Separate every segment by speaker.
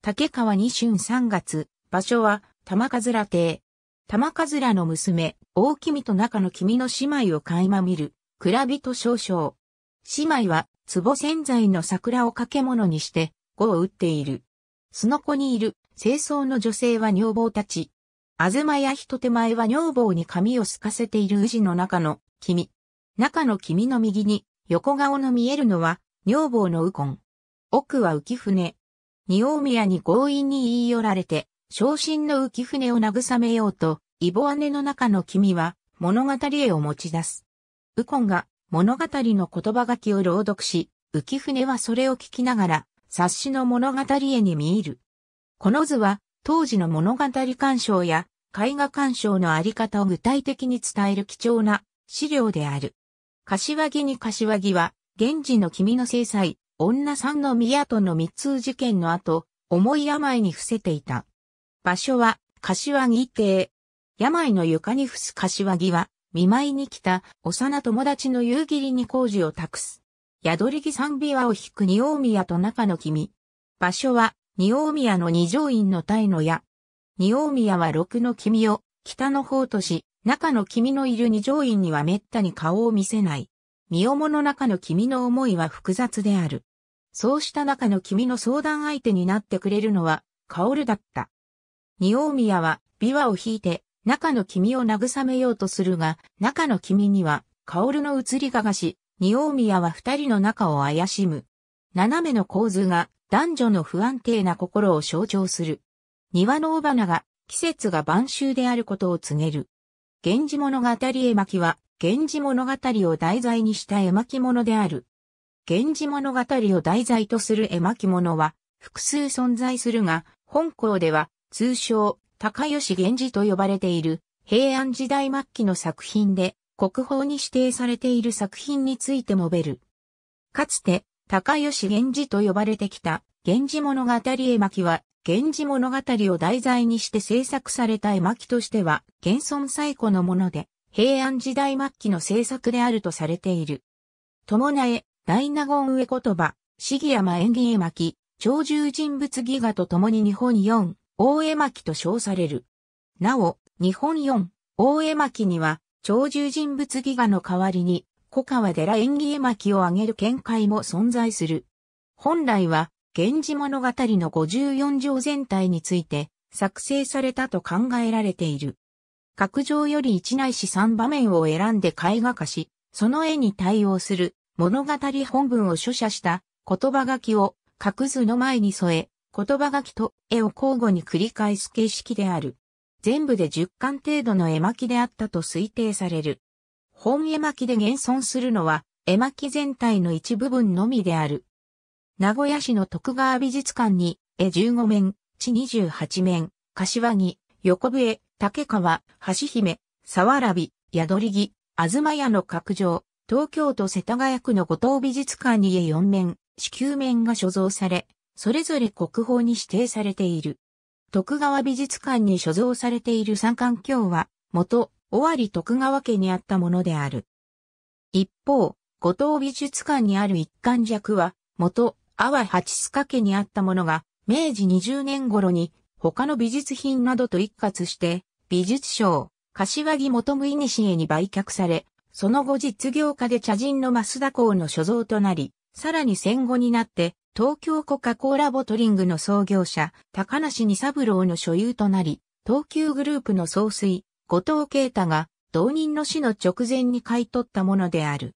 Speaker 1: 竹川二春三月、場所は、玉かずら邸。玉かずらの娘、大君と中の君の姉妹を垣間見る、蔵人少々。姉妹は、壺洗剤の桜を掛け物にして、碁を打っている。すのこにいる、清掃の女性は女房たち。あずまや人手前は女房に髪をすかせている宇治の中の君。中の君の右に、横顔の見えるのは、女房の右近。奥は浮舟。二王宮に強引に言い寄られて、昇進の浮船を慰めようと、イボ姉の中の君は物語絵を持ち出す。ウコンが物語の言葉書きを朗読し、浮船はそれを聞きながら、冊子の物語絵に見入る。この図は、当時の物語鑑賞や、絵画鑑賞のあり方を具体的に伝える貴重な資料である。柏木に柏木は、現時の君の制裁、女三の宮との密通事件の後、重い病に伏せていた。場所は、柏木邸。病の床に伏す柏木は、見舞いに来た幼友達の夕霧に工事を託す。宿り木三琵琶を引く二大宮と中の君。場所は、二大宮の二条院の鯛の矢。二大宮は六の君を、北の方とし、中の君のいる二条院には滅多に顔を見せない。身重の中の君の思いは複雑である。そうした中の君の相談相手になってくれるのは、カオルだった。二大宮は、琵琶を弾いて、中の君を慰めようとするが、中の君には、カオルの移りががし、二大宮は二人の中を怪しむ。斜めの構図が、男女の不安定な心を象徴する。庭の尾花が、季節が晩秋であることを告げる。源氏物語絵巻は、源氏物語を題材にした絵巻物である。源氏物語を題材とする絵巻物は複数存在するが、本校では通称高吉源氏と呼ばれている平安時代末期の作品で国宝に指定されている作品について述べる。かつて高吉源氏と呼ばれてきた源氏物語絵巻は源氏物語を題材にして制作された絵巻としては現存最古のもので、平安時代末期の制作であるとされている。友え、大納言上言葉、シギ山縁起絵巻、長寿人物ギガと共に日本四、大絵巻と称される。なお、日本四、大絵巻には、長寿人物ギガの代わりに、古川寺縁起絵巻を挙げる見解も存在する。本来は、源氏物語の54条全体について、作成されたと考えられている。格上より1ないし3場面を選んで絵画化し、その絵に対応する物語本文を書写した言葉書きを格図の前に添え、言葉書きと絵を交互に繰り返す形式である。全部で10巻程度の絵巻であったと推定される。本絵巻で現存するのは、絵巻全体の一部分のみである。名古屋市の徳川美術館に、絵15面、地28面、柏木、横笛、竹川、橋姫、沢らび、宿り木、東屋の角上、東京都世田谷区の五島美術館に家4面、四球面が所蔵され、それぞれ国宝に指定されている。徳川美術館に所蔵されている三環橋は、元、尾張徳川家にあったものである。一方、五島美術館にある一貫尺は、元、阿波八塚家にあったものが、明治20年頃に、他の美術品などと一括して、美術賞、柏木元夢古に売却され、その後実業家で茶人の増田公の所蔵となり、さらに戦後になって、東京コカ・コーラボトリングの創業者、高梨二三郎の所有となり、東急グループの総帥、後藤慶太が、同人の死の直前に買い取ったものである。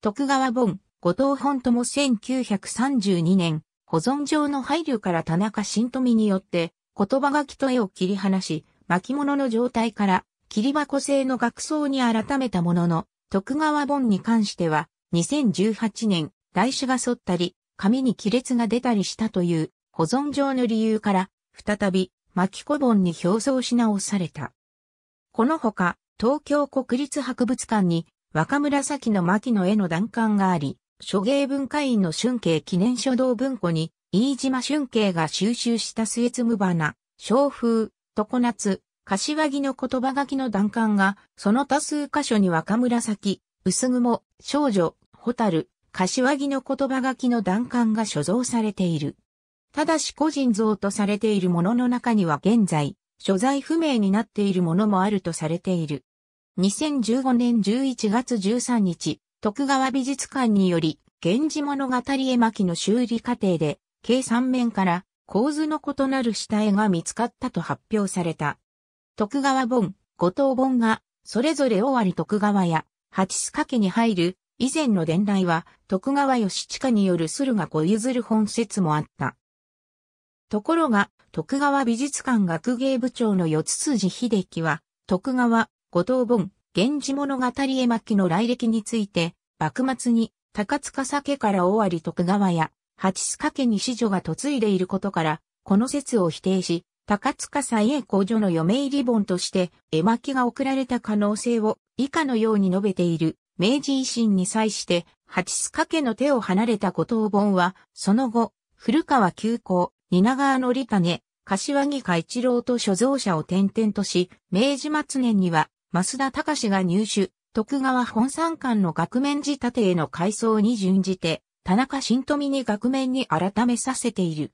Speaker 1: 徳川本、後藤本とも1932年、保存上の配慮から田中新富によって、言葉書きと絵を切り離し、巻物の状態から、切り箱製の額装に改めたものの、徳川本に関しては、2018年、台紙が反ったり、紙に亀裂が出たりしたという、保存上の理由から、再び、巻小本に表層し直された。このほか、東京国立博物館に、若紫の巻の絵の段階があり、諸芸文化院の春慶記念書道文庫に、飯島春慶が収集した末つむ花、小風、常夏、柏木の言葉書きの段階が、その多数箇所に若紫、薄雲、少女、ホタル、柏木の言葉書きの段階が所蔵されている。ただし個人像とされているものの中には現在、所在不明になっているものもあるとされている。2015年11月13日、徳川美術館により、源氏物語絵巻の修理過程で、計3面から構図の異なる下絵が見つかったと発表された。徳川本、後藤本が、それぞれ尾張徳川や、八須家に入る、以前の伝来は、徳川義親による駿河子譲る本説もあった。ところが、徳川美術館学芸部長の四辻秀樹は、徳川、後藤本、源氏物語絵巻の来歴について、幕末に、高塚酒から尾張徳川や、八須賀家に子女が嫁いでいることから、この説を否定し、高塚佐へ公女の嫁入り本として、絵巻が送られた可能性を以下のように述べている、明治維新に際して、八須賀家の手を離れた後藤本は、その後、古川急行、蜷川の利種、柏木海一郎と所蔵者を転々とし、明治末年には、増田隆が入手、徳川本山間の額面仕立てへの改装に準じて、田中新富に額面に改めさせている。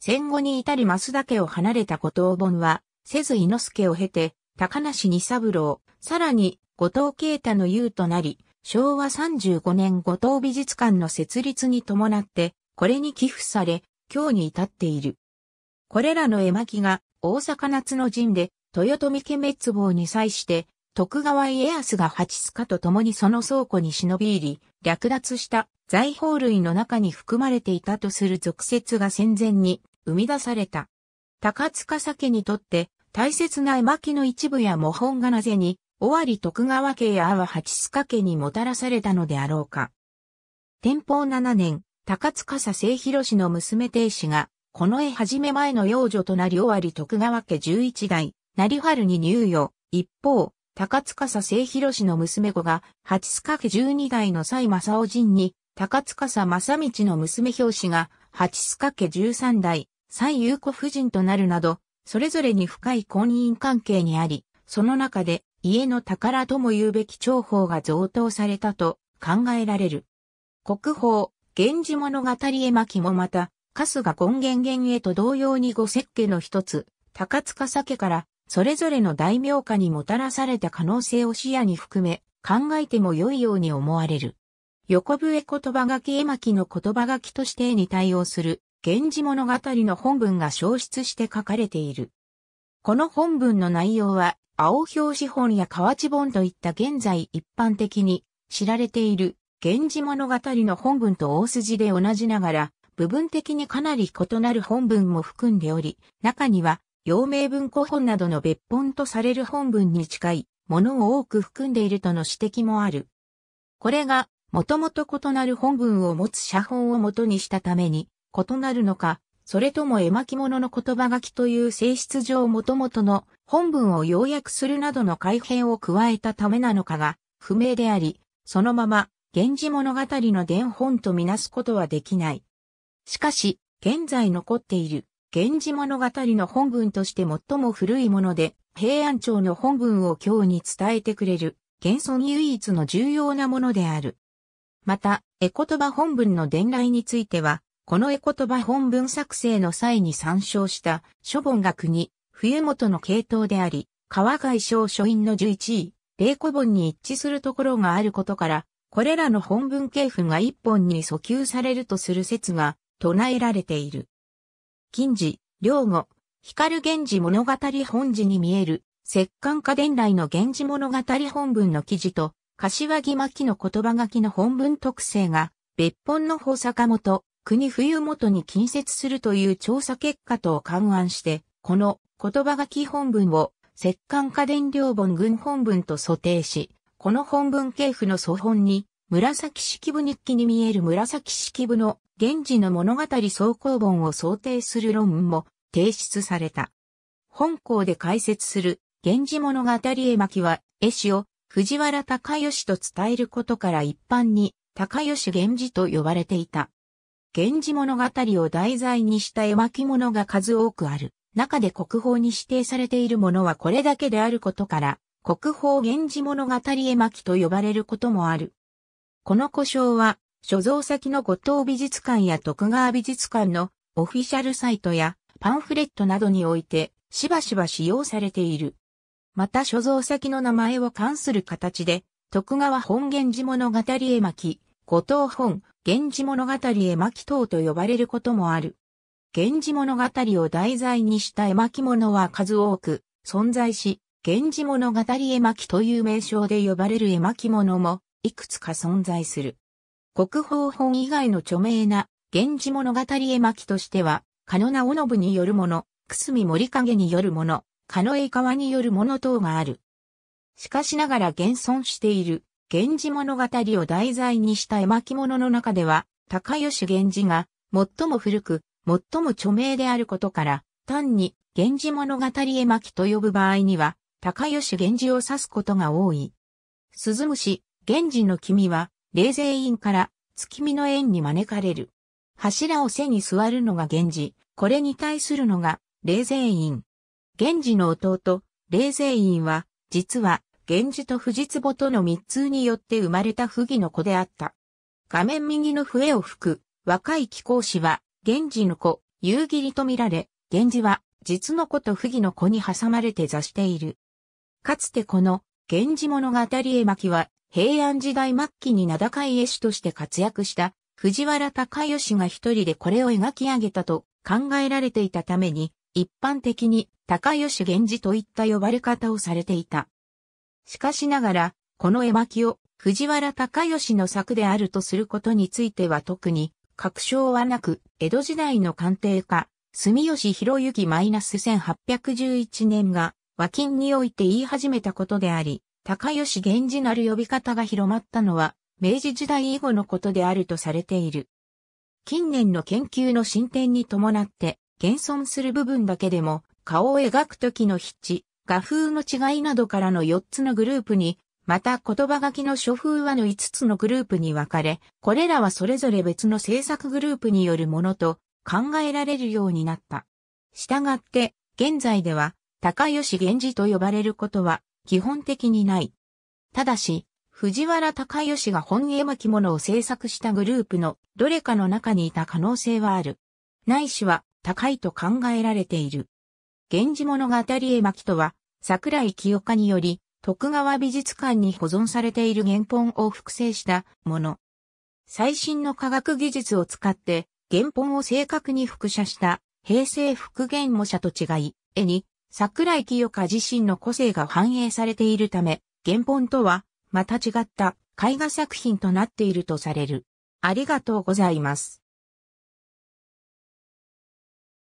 Speaker 1: 戦後に至り増田家を離れた後藤本は、せず伊之助を経て、高梨二三郎、さらに、後藤啓太の優となり、昭和35年後藤美術館の設立に伴って、これに寄付され、今日に至っている。これらの絵巻が、大阪夏の陣で、豊臣家滅亡に際して、徳川家康が八須賀と共にその倉庫に忍び入り、略奪した財宝類の中に含まれていたとする俗説が戦前に生み出された。高塚酒にとって大切な絵巻の一部や模本がなぜに、尾張徳川家や阿波八塚家にもたらされたのであろうか。天保7年、高塚佐清広氏の娘亭氏が、この絵始め前の幼女となり尾張徳川家11代、成春に入与。一方、高塚佐清広氏の娘子が、八塚家12代の妻・正夫人に、高塚正道の娘表紙が、八須家十三代、最優子夫人となるなど、それぞれに深い婚姻関係にあり、その中で家の宝とも言うべき重宝が贈答されたと考えられる。国宝、源氏物語絵巻もまた、春日権現源へと同様に五節家の一つ、高塚酒から、それぞれの大名家にもたらされた可能性を視野に含め、考えても良いように思われる。横笛言葉書き絵巻の言葉書きとしてに対応する、源氏物語の本文が消失して書かれている。この本文の内容は、青表紙本や河内本といった現在一般的に知られている、源氏物語の本文と大筋で同じながら、部分的にかなり異なる本文も含んでおり、中には、陽明文庫本などの別本とされる本文に近いものを多く含んでいるとの指摘もある。これがもともと異なる本文を持つ写本を元にしたために、異なるのか、それとも絵巻物の言葉書きという性質上もともとの本文を要約するなどの改変を加えたためなのかが不明であり、そのまま、源氏物語の伝本とみなすことはできない。しかし、現在残っている、源氏物語の本文として最も古いもので、平安朝の本文を今日に伝えてくれる、現存唯一の重要なものである。また、絵言葉本文の伝来については、この絵言葉本文作成の際に参照した書本学に、冬本の系統であり、川外省書院の11位、霊古本に一致するところがあることから、これらの本文系譜が一本に訴求されるとする説が唱えられている。近似、両語、光源氏物語本字に見える、石棺家伝来の源氏物語本文の記事と、柏木巻の言葉書きの本文特性が、別本の法坂本、国冬元に近接するという調査結果と勘案して、この言葉書き本文を、石棺家電量本軍本文と想定し、この本文系譜の祖本に、紫式部日記に見える紫式部の現時の物語総行本を想定する論文も提出された。本校で解説する源氏物語絵巻は、絵師を藤原高義と伝えることから一般に高義源氏と呼ばれていた。源氏物語を題材にした絵巻物が数多くある。中で国宝に指定されているものはこれだけであることから、国宝源氏物語絵巻と呼ばれることもある。この故障は、所蔵先の後藤美術館や徳川美術館のオフィシャルサイトやパンフレットなどにおいてしばしば使用されている。また所蔵先の名前を冠する形で、徳川本源氏物語絵巻、後藤本源氏物語絵巻等と呼ばれることもある。源氏物語を題材にした絵巻物は数多く存在し、源氏物語絵巻という名称で呼ばれる絵巻物もいくつか存在する。国宝本以外の著名な源氏物語絵巻としては、カノナオノブによるもの、くすみ森影によるもの、カノエ川によるもの等がある。しかしながら現存している、源氏物語を題材にした絵巻物の中では、高吉源氏が最も古く、最も著名であることから、単に源氏物語絵巻と呼ぶ場合には、高吉源氏を指すことが多い。鈴虫、源氏の君は、霊勢院から月見の縁に招かれる。柱を背に座るのが源氏、これに対するのが霊勢院。源氏の弟、霊勢院は、実は、源氏と藤壺との密通によって生まれた不義の子であった。画面右の笛を吹く、若い貴公子は、源氏の子、夕霧と見られ、源氏は、実の子と不義の子に挟まれて座している。かつてこの、源氏物語絵巻は、平安時代末期に名高い絵師として活躍した、藤原隆義が一人でこれを描き上げたと考えられていたために、一般的に高吉源氏といった呼ばれ方をされていた。しかしながら、この絵巻を藤原高吉の作であるとすることについては特に確証はなく、江戸時代の鑑定家、住吉博之マイナス1811年が和金において言い始めたことであり、高吉源氏なる呼び方が広まったのは、明治時代以後のことであるとされている。近年の研究の進展に伴って、現存する部分だけでも、顔を描くときの筆致、画風の違いなどからの4つのグループに、また言葉書きの書風はの5つのグループに分かれ、これらはそれぞれ別の制作グループによるものと考えられるようになった。したがって、現在では、高吉源氏と呼ばれることは基本的にない。ただし、藤原高吉が本絵巻物を制作したグループのどれかの中にいた可能性はある。ないしは、高いと考えられている。源氏物語絵巻とは、桜井清香により、徳川美術館に保存されている原本を複製したもの。最新の科学技術を使って原本を正確に複写した平成復元模写と違い、絵に桜井清香自身の個性が反映されているため、原本とはまた違った絵画作品となっているとされる。ありがとうございます。